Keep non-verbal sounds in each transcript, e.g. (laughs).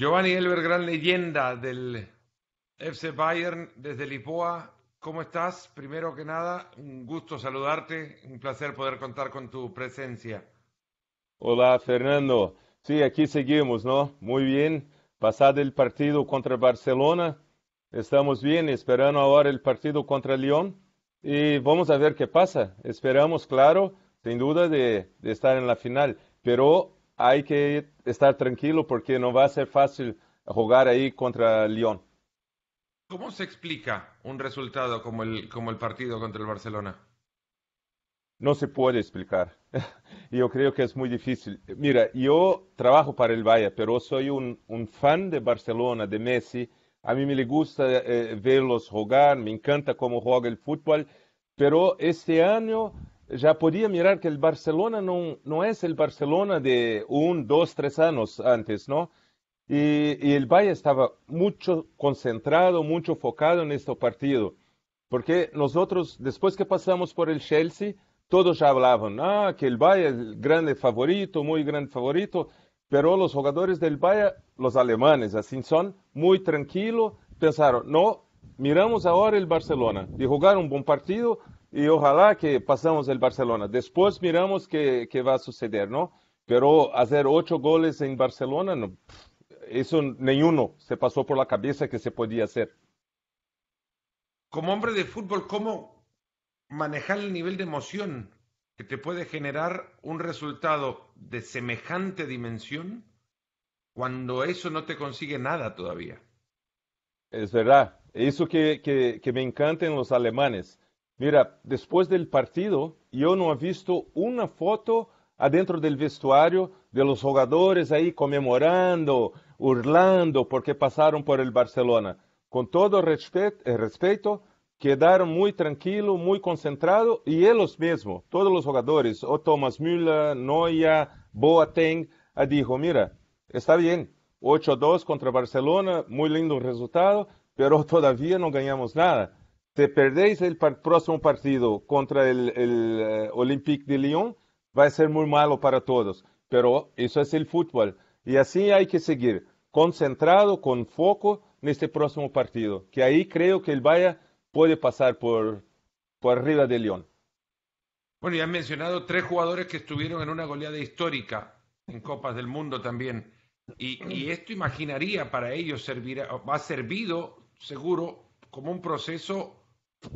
Giovanni Elber, gran leyenda del FC Bayern desde lipoa ¿Cómo estás? Primero que nada, un gusto saludarte, un placer poder contar con tu presencia. Hola Fernando, sí, aquí seguimos, ¿no? Muy bien, pasado el partido contra Barcelona, estamos bien, esperando ahora el partido contra Lyon. y vamos a ver qué pasa. Esperamos, claro, sin duda de, de estar en la final, pero hay que estar tranquilo porque no va a ser fácil jugar ahí contra Lyon. ¿Cómo se explica un resultado como el, como el partido contra el Barcelona? No se puede explicar. (laughs) Yo creo que es muy difícil. Mira, yo trabajo para el Valle, pero soy un, fan de Barcelona, de Messi. A mí me gusta eh, verlos jugar, me encanta cómo juega el fútbol, pero este año ya podía mirar que el Barcelona no, no es el Barcelona de un, dos, tres años antes, ¿no? Y, el Valle estaba mucho concentrado, mucho focado en este partido, porque nosotros, después que pasamos por el Chelsea, todos ya hablaban, ah, que el Valle es el grande favorito, muy gran favorito, pero los jugadores del Valle, los alemanes, así son, muy tranquilos, pensaron, no, miramos ahora el Barcelona, y jugar un buen partido, y ojalá que pasamos el Barcelona. Después miramos qué, qué va a suceder, ¿no? Pero hacer ocho goles en Barcelona, no, eso ninguno se pasó por la cabeza que se podía hacer. Como hombre de fútbol, ¿cómo manejar el nivel de emoción que te puede generar un resultado de semejante dimensión cuando eso no te consigue nada todavía? Es verdad, eso que, me encantan los alemanes Mira, después del partido, yo no he visto una foto adentro del vestuario de los jugadores ahí conmemorando, hurlando porque pasaron por el Barcelona. Con todo eh, respeto, quedaron muy tranquilos, muy concentrados y ellos mismos, todos los jugadores, o Thomas Müller, Noia, Boateng, dijo, mira, está bien, 8-2 contra Barcelona, muy lindo resultado, pero (laughs) todavía no ganamos nada si perdéis el próximo partido contra el, eh, Olympique de Lyon, va a ser muy malo para todos. Pero eso es el fútbol. Y así hay que seguir, concentrado, con foco en este próximo partido. Que ahí creo que el Bayern puede pasar por, por arriba de Lyon. Bueno, ya han mencionado tres jugadores que estuvieron en una goleada histórica en Copas del Mundo también. Y, esto imaginaría para ellos va ha servido seguro como un proceso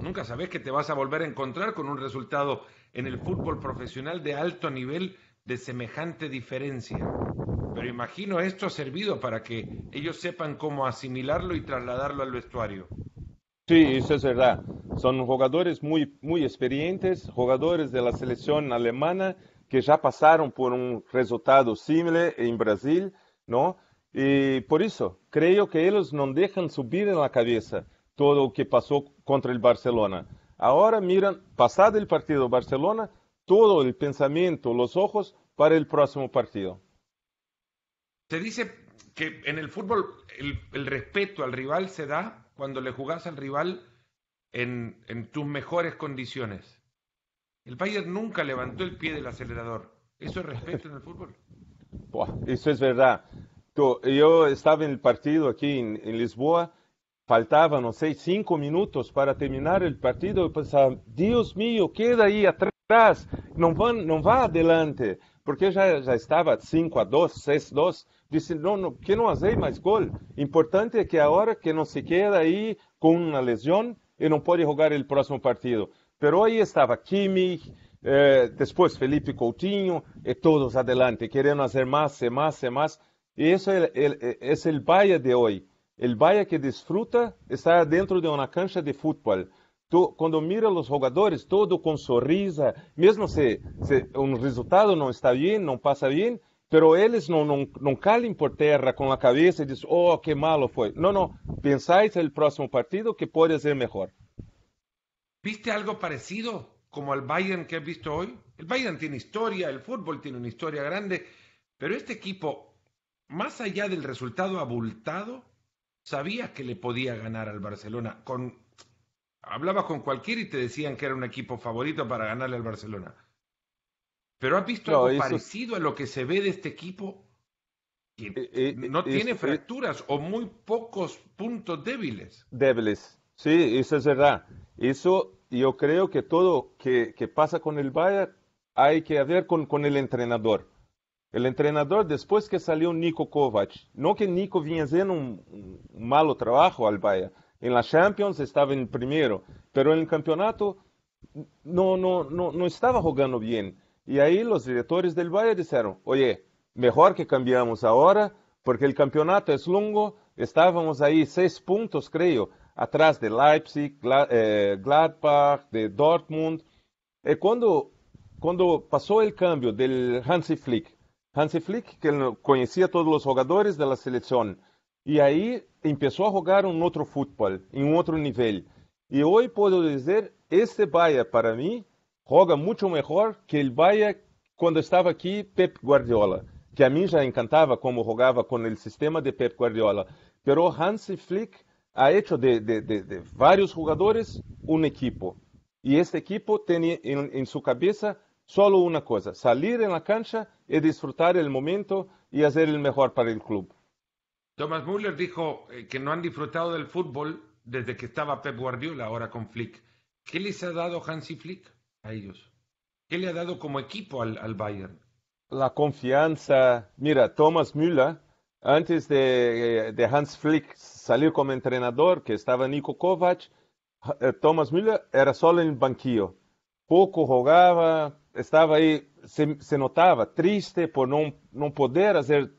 Nunca sabes que te vas a volver a encontrar con un resultado en el fútbol profesional de alto nivel de semejante diferencia. Pero imagino esto ha servido para que ellos sepan cómo asimilarlo y trasladarlo al vestuario. Sí, eso es verdad. Son jugadores muy, muy experientes, jugadores de la selección alemana que ya pasaron por un resultado similar en Brasil, ¿no? Y por eso creo que ellos no dejan subir en la cabeza todo lo que pasó contra el Barcelona. Ahora miran, pasado el partido Barcelona, todo el pensamiento, los ojos para el próximo partido. Se dice que en el fútbol el, respeto al rival se da cuando le jugás al rival en, tus mejores condiciones. El Bayern nunca levantó el pie del acelerador. ¿Eso es respeto en el fútbol? eso es verdad. Yo estaba en el partido aquí en Lisboa faltava não sei cinco minutos para terminar o partido, eu pensava Deus meu queda aí atrás, não va, não vá adelante, porque já já estava 5 a 2, 6 a 2, disse, não, não, que não fazei mais gol. Importante é que agora que não se queda aí com uma lesão e não pode jogar o próximo partido. Mas aí estava Kimmich, eh, depois Felipe Coutinho e todos adelante, querendo fazer mais e mais e mais. E isso é, é, é, é o Bahia de hoje. El Bayern que disfruta está dentro de una cancha de fútbol. Tú, cuando mira um a los jugadores, todo con sonrisa, mismo si un resultado no está bien, no pasa bien, pero ellos no, no, no calen por tierra con la cabeza y dicen, oh, qué malo fue. No, no, pensáis el próximo partido que puede ser mejor. ¿Viste algo parecido como al Bayern que has visto hoy? El Bayern tiene historia, el fútbol tiene una historia grande, pero este equipo, más allá del resultado abultado, sabía que le podía ganar al Barcelona. Con, hablabas con cualquiera y te decían que era un equipo favorito para ganarle al Barcelona. Pero has visto algo parecido a lo que se ve de este equipo que eh, eh, no tiene eh, fracturas o muy pocos puntos débiles. Débiles, sí, eso es verdad. Eso yo creo que todo que, que pasa con el Bayern hay que ver con el entrenador. Ele é entrenador depois que saiu Nico Kovac. Não que Nico vinha fazendo um, um, um malo trabalho ao Bahia. Em la Champions estava em primeiro, pero no campeonato não, não, não, não estava jogando bem. E aí os diretores do Bahia disseram: "Oye, melhor que cambiamos agora, porque o campeonato é longo. Estávamos aí seis pontos, creio, atrás de Leipzig, eh, Gladbach, de Dortmund. E quando quando passou o cambio do Hansi Flick Hansi Flick, que ele conhecia todos os jogadores da seleção. E aí, começou a jogar um outro futebol, em um outro nível. E hoje posso dizer, este Bahia, para mim, joga muito melhor que o Bahia quando estava aqui Pep Guardiola, que a mim já encantava como jogava com o sistema de Pep Guardiola. Pero Hansi Flick ha hecho de, de, de, de vários jogadores um equipo. E este equipo tem em, em sua cabeça Solo una cosa, salir en la cancha y disfrutar el momento y hacer el mejor para el club. Thomas Müller dijo eh, que no han disfrutado del fútbol desde que estaba Pep Guardiola, ahora con Flick. ¿Qué les ha dado Hansi Flick a ellos? ¿Qué le ha dado como equipo al, Bayern? La confianza. Mira, Thomas Müller, antes de, eh, Hans Flick salir como entrenador, que estaba Nico Kovac, eh, Thomas Müller era solo en el banquillo. Poco jugaba, estaba ahí, se, notaba triste por no poder hacer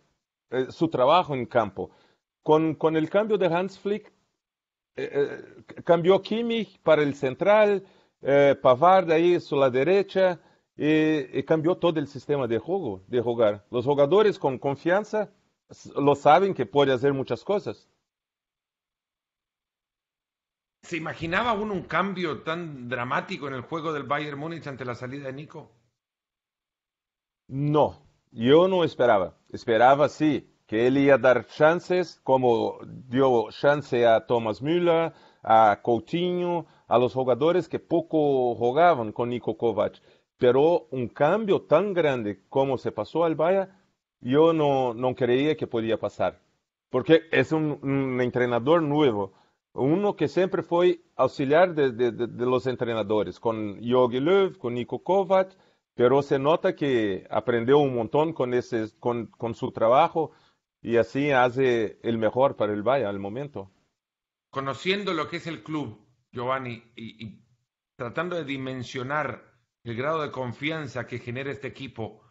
eh, su trabajo en campo. Con el cambio de Hans Flick, eh, eh, cambió Kimmich para el central, eh, Pavard su la derecha y y cambió todo el sistema de juego, de jugar. Los jugadores con confianza lo saben que puede hacer muchas cosas. ¿Se imaginaba uno un cambio tan dramático en el juego del Bayern Múnich ante la salida de Nico? No, yo no esperaba. Esperaba sí, que él iba a dar chances como dio chance a Thomas Müller, a Coutinho, a los jugadores que poco jugaban con Nico Kovac. Pero un cambio tan grande como se pasó al Bayern, yo no, no creía que podía pasar. Porque es un entrenador nuevo uno que siempre fue auxiliar de, los entrenadores, con Yogi Löw, con Nico Kovac, pero se nota que aprendió un montón con ese, con, su trabajo y así hace el mejor para el Bayern al momento. Conociendo lo que es el club, Giovanni, y tratando de dimensionar el grado de confianza que genera este equipo,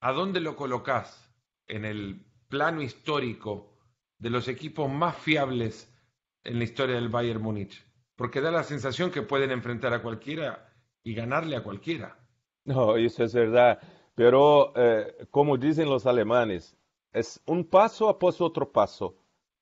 ¿a dónde lo colocas en el plano histórico de los equipos más fiables? en la historia del Bayern Múnich, porque da la sensación que pueden enfrentar a cualquiera y ganarle a cualquiera. No, eso es verdad, pero eh, como dicen los alemanes, es un paso após otro paso,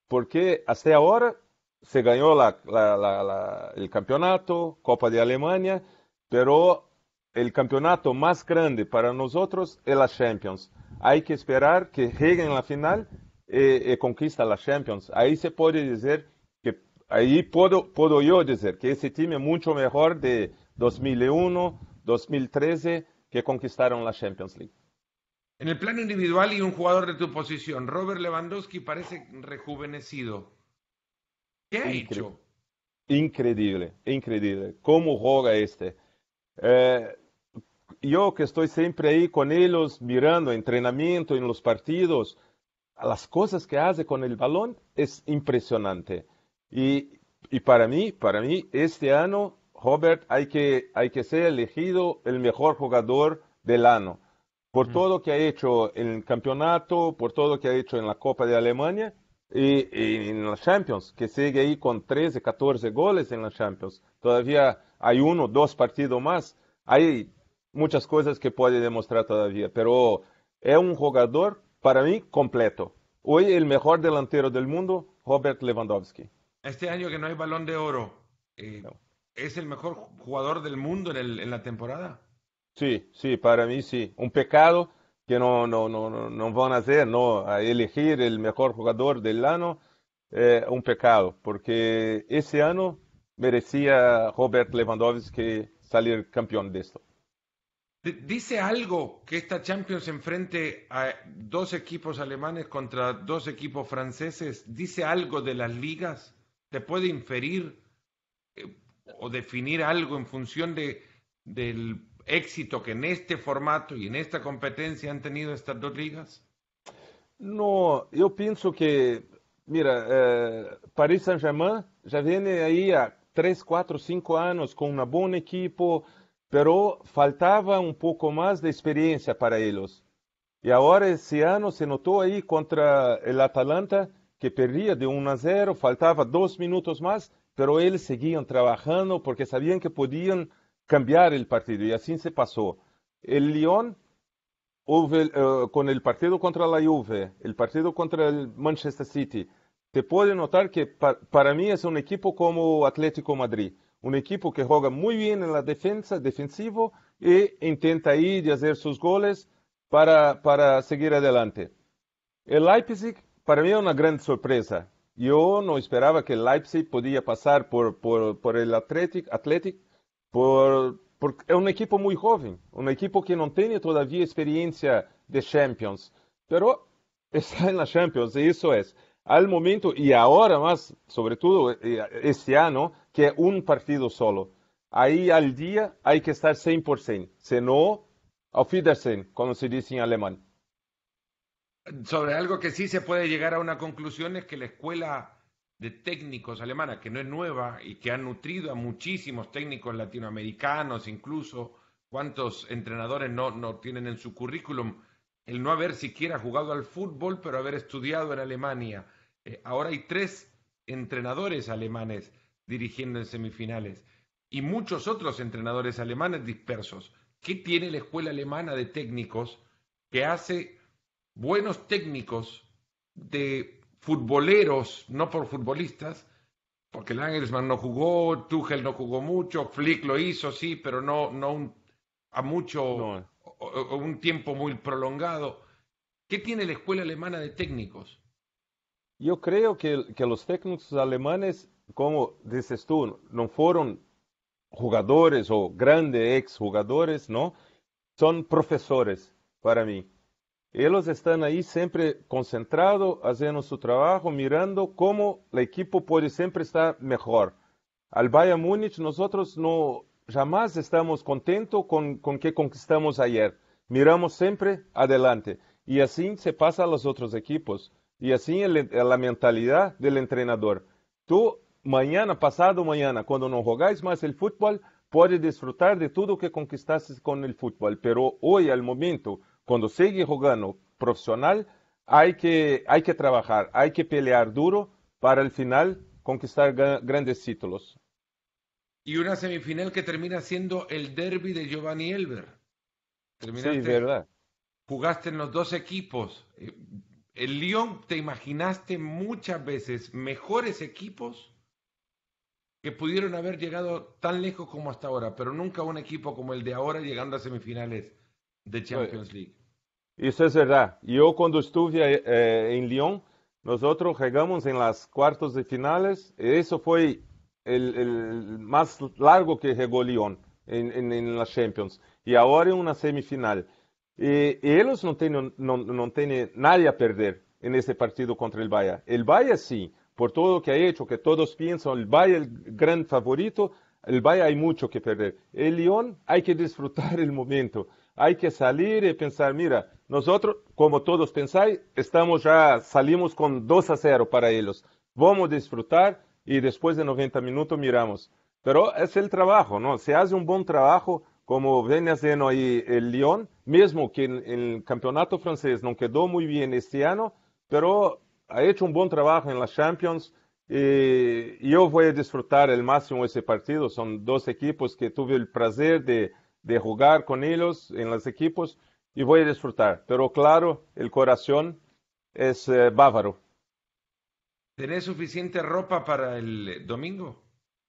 porque hasta ahora se ganó la, la, el campeonato, Copa de Alemania, pero el campeonato más grande para nosotros es la Champions. Hay que esperar que lleguen la final y, eh, y conquista la Champions. Ahí se puede decir ahí puedo, yo decir que ese time es mucho mejor de 2001, 2013, que conquistaron la Champions League. En el plano individual y un jugador de tu posición, Robert Lewandowski parece rejuvenecido. ¿Qué ha hecho? Increíble, increíble. ¿Cómo juega este? Eh, yo que estoy siempre ahí con ellos, mirando entrenamiento, en los partidos, las cosas que hace con el balón es impresionante. Y, para mí, para mí, este año, Robert, hay que, hay que ser elegido el mejor jugador del año. Por mm. todo todo que ha hecho en el campeonato, por todo lo que ha hecho en la Copa de Alemania y, y, en la Champions, que sigue ahí con 13, 14 goles en la Champions. Todavía hay uno, dos partidos más. Hay muchas cosas que puede demostrar todavía, pero es un jugador, para mí, completo. Hoy el mejor delantero del mundo, Robert Lewandowski este año que no hay balón de oro, eh, ¿es el mejor jugador del mundo en, la temporada? Sí, sí, para mí sí. Un pecado que no, no, no, no van a hacer, no, a elegir el mejor jugador del año, eh, un pecado, porque ese año merecía Robert Lewandowski salir campeón de esto. ¿Dice algo que esta Champions enfrente a dos equipos alemanes contra dos equipos franceses? ¿Dice algo de las ligas? ¿Te puede inferir eh, o definir algo en función de, del éxito que en este formato y en esta competencia han tenido estas dos ligas? No, yo pienso que, mira, eh, Paris Saint-Germain ya viene ahí a 3, 4, 5 años con un buen equipo, pero faltaba un poco más de experiencia para ellos. Y ahora ese año se notó ahí contra el Atalanta, que perdía de 1 a 0, faltaba dos minutos más, pero ellos seguían trabajando porque sabían que podían cambiar el partido y así se pasó. El Lyon, eh, con el partido contra la Juve, el partido contra el Manchester City, te puede notar que para mí es un equipo como Atlético Madrid, un equipo que juega muy bien en la defensa, defensivo, e intenta ir y hacer sus goles para, para seguir adelante. El Leipzig para mim é uma grande surpresa. Eu não esperava que Leipzig podia passar por, por, por el Athletic, Athletic por, por, es é un equipo muito jovem, un equipo que não tem ainda experiência de Champions, pero está (laughs) na Champions e isso é. Al momento e agora mais, sobretudo este ano, que é um partido solo. Aí ao dia, hay que estar 100%, Se não, auf Wiedersehen, como se diz em alemão. sobre algo que sí se puede llegar a una conclusión es que la escuela de técnicos alemana, que no es nueva y que ha nutrido a muchísimos técnicos latinoamericanos, incluso cuántos entrenadores no, tienen en su currículum el no haber siquiera jugado al fútbol, pero haber estudiado en Alemania. Eh, ahora hay tres entrenadores alemanes dirigiendo en semifinales y muchos otros entrenadores alemanes dispersos. ¿Qué tiene la escuela alemana de técnicos que hace buenos técnicos de futboleros, no por futbolistas, porque Langelsmann no jugó, Tuchel no jugó mucho, Flick lo hizo, sí, pero no, no a mucho, un tiempo muy prolongado. ¿Qué tiene la escuela alemana de técnicos? Yo creo que, los técnicos alemanes, como dices tú, no fueron jugadores o grandes exjugadores, ¿no? Son profesores para mí. Ellos están ahí siempre concentrados, haciendo su trabajo, mirando cómo el equipo puede siempre estar mejor. Al Bayern Múnich nosotros no jamás estamos contentos con, con que conquistamos ayer. Miramos siempre adelante. Y así se pasa a los otros equipos. Y así es la mentalidad del entrenador. Tú mañana, pasado mañana, cuando no jugáis más el fútbol, puedes disfrutar de todo lo que conquistaste con el fútbol. Pero hoy, al momento, cuando sigue jugando profesional, hay que, hay que trabajar, hay que pelear duro para el final conquistar grandes títulos. Y una semifinal que termina siendo el derby de Giovanni Elber. Sí, sí, verdad. Jugaste en los dos equipos. Eh, el Lyon, ¿te imaginaste muchas veces mejores equipos que pudieron haber llegado tan lejos como hasta ahora, pero nunca un equipo como el de ahora llegando a semifinales? da Champions League. Isso é verdade. E eu, quando estive eh, eh em Lyon, nós regamos em las quartos de finais, e isso foi o mais largo que regou Lyon em, las Champions. E agora é uma semifinal. E, e eles não têm, não, não têm nada a perder nesse partido contra o Bahia. O Bahia, sim, por tudo que ha hecho, que todos pensam, o Bahia é o grande favorito, El Bayern hay mucho que perder. El Lyon hay que disfrutar el momento. Hay que salir y pensar, mira, nosotros, como todos pensáis, estamos ya, salimos con 2 a 0 para ellos. Vamos a disfrutar y después de 90 minutos miramos. Pero es el trabajo, ¿no? Se hace un buen trabajo como ven haciendo ahí el Lyon, mismo que en el campeonato francés no quedó muy bien este año, pero ha hecho un buen trabajo en las Champions, y yo voy a disfrutar el máximo ese partido. Son dos equipos que tuve el placer de, de jugar con ellos en los equipos y voy a disfrutar. Pero claro, el corazón es eh, bávaro. ¿Tenés suficiente ropa para el domingo?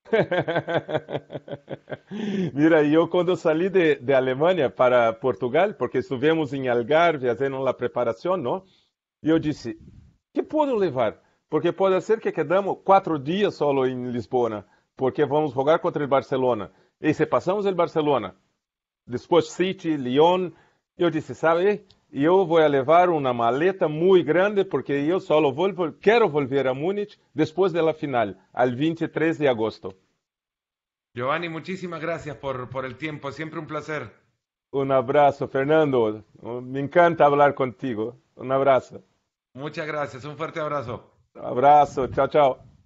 (laughs) Mira, yo cuando salí de, de, Alemania para Portugal, porque estuvimos en Algarve haciendo la preparación, ¿no? Yo dije, ¿qué puedo llevar? Porque pode ser que quedamos quatro dias solo em Lisboa, porque vamos jogar contra o Barcelona. E se passamos o Barcelona, depois City, Lyon, eu disse, sabe, eu vou levar uma maleta muito grande, porque eu solo vou, quero voltar a Múnich depois da final, al 23 de agosto. Giovanni, muchísimas gracias por, por el tiempo, siempre un placer. Un abrazo, Fernando. Me encanta hablar contigo. Un abrazo. Muchas gracias, un fuerte abrazo. Um abraço, tchau, tchau.